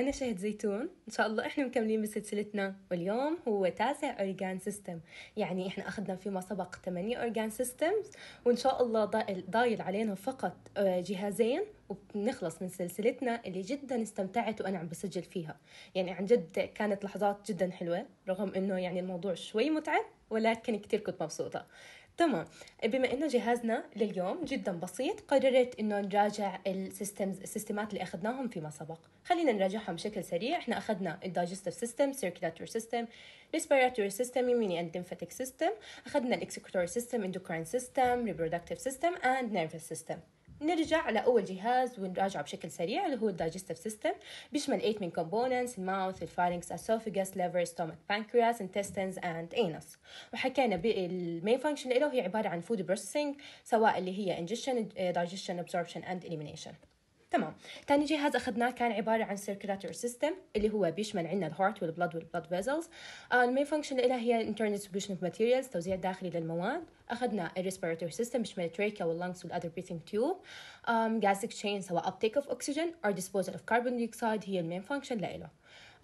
أنا شهد زيتون إن شاء الله إحنا مكملين بسلسلتنا واليوم هو تاسع أورجان سيستم يعني إحنا أخذنا فيما سبق 8 أورجان سيستمز وإن شاء الله ضايل علينا فقط آه، جهازين وبنخلص من سلسلتنا اللي جدا استمتعت وأنا عم بسجل فيها يعني عن جد كانت لحظات جدا حلوة رغم إنه يعني الموضوع شوي متعب ولكن كتير كنت مبسوطة تمام بما انه جهازنا لليوم جدا بسيط قررت انه نراجع السيستمز السيستمات اللي اخذناهم فيما سبق خلينا نراجعهم بشكل سريع احنا اخذنا الدايجستيف سيستم سيركيلاتور سيستم ريسبيراتوري سيستم يميني اند سيستم اخذنا الاكسكوتوري سيستم اندوكراين سيستم ريبرودكتيف سيستم اند نيرفس سيستم نرجع لاول جهاز ونراجعه بشكل سريع اللي هو الدايجستيف سيستم بيشمل 8 من كومبوننتس الماوث الفارينكس اسوفيجاس ليفر ستومك بانكرياس انتستنز اند انس وحكينا بالمين فانكشن له هي عباره عن فود بروسيسنج سواء اللي هي انجشن digestion absorption اند اليمينيشن تمام ثاني جهاز اخذناه كان عباره عن سيركيلاتور سيستم اللي هو بيشمل عندنا الهارت والبلد والبلد فيزلز المين فانكشن لها هي internal distribution of materials توزيع داخلي للمواد اخذنا الريسبيراتور سيستم بيشمل التريكا واللنجز والاذر بريثنج تيوب جاز اكسشينج سواء uptake of oxygen or disposal of carbon dioxide هي المين فانكشن لإله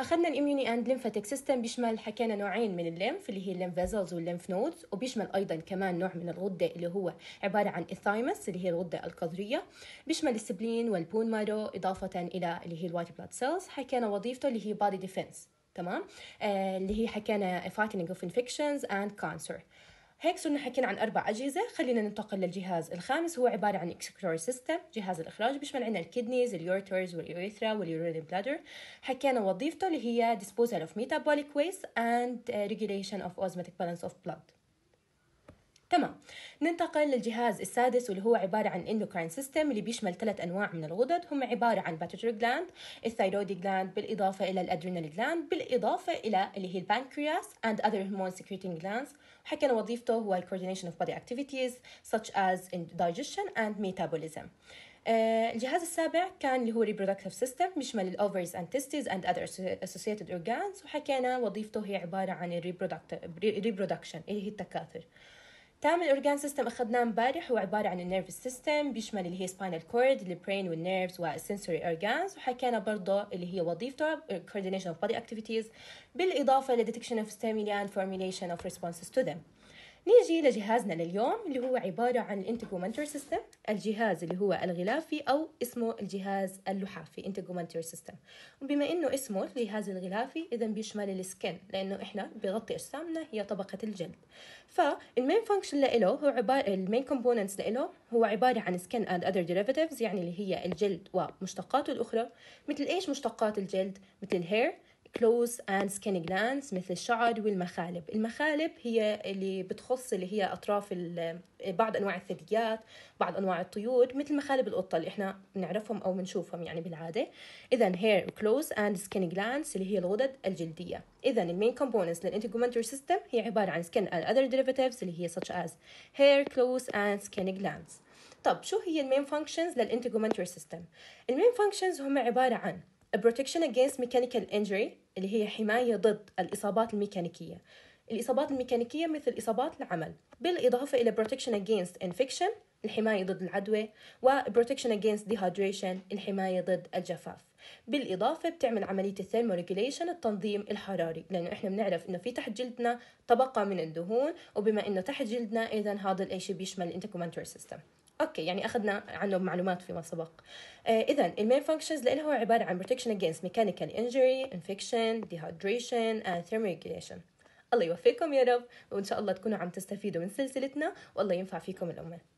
اخذنا الاميوني اند ليمفاتيك سيستم بيشمل حكينا نوعين من الليمف اللي هي الليمف فيزلز والليمف نودز وبيشمل ايضا كمان نوع من الغده اللي هو عباره عن الثايمس اللي هي الغده القذريه بيشمل السبلين والبون مارو اضافه الى اللي هي الوايت بلاد سيلز حكينا وظيفته اللي هي بادي ديفنس تمام آه اللي هي حكينا فايتنج اوف انفكشنز اند كانسر هيك صرنا حكينا عن أربع أجهزة خلينا ننتقل للجهاز الخامس هو عبارة عن إكسكلوري سيستم جهاز الإخراج بيشمل عندنا الكيدنيز اليورترز واليوريثرا واليورين بلادر حكينا وظيفته اللي هي disposal of metabolic waste and uh, regulation of osmotic balance of blood تمام ننتقل للجهاز السادس واللي هو عبارة عن اندوكراين سيستم اللي بيشمل ثلاث أنواع من الغدد هم عبارة عن باتوتري جلاند الثايرويد gland بالإضافة إلى الأدرينال gland بالإضافة إلى اللي هي البانكرياس and other hormone secreting glands وحكينا وظيفته هو ال coordination of body activities such as digestion and metabolism آه، الجهاز السابع كان اللي هو reproductive system بيشمل ovaries and testes and other associated organs وحكينا وظيفته هي عبارة عن reproduction اللي هي التكاثر تمام الاورجان سيستم اخذناه امبارح هو عباره عن النيرف سيستم بيشمل اللي هي سبينال كورد البرين والنيرفز والسنسوري اورجانز وحكينا برضه اللي هي وظيفته coordination of body activities بالاضافه لديتكشن اوف stimuli فورميليشن اوف ريسبونسز تو to نيجي لجهازنا لليوم اللي هو عبارة عن الانتجومنتر سيستم الجهاز اللي هو الغلافي أو اسمه الجهاز اللحافي انتجومنتر سيستم وبما إنه اسمه الجهاز الغلافي إذا بيشمل السكن لأنه إحنا بيغطي أجسامنا هي طبقة الجلد فالمين فانكشن لإله هو عبارة المين كومبوننتس لإله هو عبارة عن سكن أند أذر ديريفيتيفز يعني اللي هي الجلد ومشتقاته الأخرى مثل إيش مشتقات الجلد مثل الهير close and skin جلاندز مثل الشعر والمخالب المخالب هي اللي بتخص اللي هي أطراف بعض أنواع الثدييات بعض أنواع الطيور مثل مخالب القطة اللي إحنا بنعرفهم أو بنشوفهم يعني بالعادة إذا هير close and skin جلاندز اللي هي الغدد الجلدية إذا المين كومبوننتس للانتجومنتري سيستم هي عبارة عن skin and other derivatives اللي هي such as hair كلوز and skin جلاندز طب شو هي المين فانكشنز للانتجومنتري سيستم المين فانكشنز هم عبارة عن protection against mechanical injury اللي هي حماية ضد الإصابات الميكانيكية الإصابات الميكانيكية مثل إصابات العمل بالإضافة إلى protection against infection الحماية ضد العدوى و protection against dehydration الحماية ضد الجفاف بالاضافه بتعمل عمليه الثيرموريجوليشن التنظيم الحراري لانه احنا بنعرف انه في تحت جلدنا طبقه من الدهون وبما انه تحت جلدنا اذا هذا الإشي بيشمل الانتكومنتري سيستم اوكي يعني اخذنا عنه معلومات فيما سبق آه اذا المين فانكشنز لها هو عباره عن بروتكشن اجينست ميكانيكال انجري انفكشن ديهايدريشن and thermoregulation الله يوفقكم يا رب وان شاء الله تكونوا عم تستفيدوا من سلسلتنا والله ينفع فيكم الامه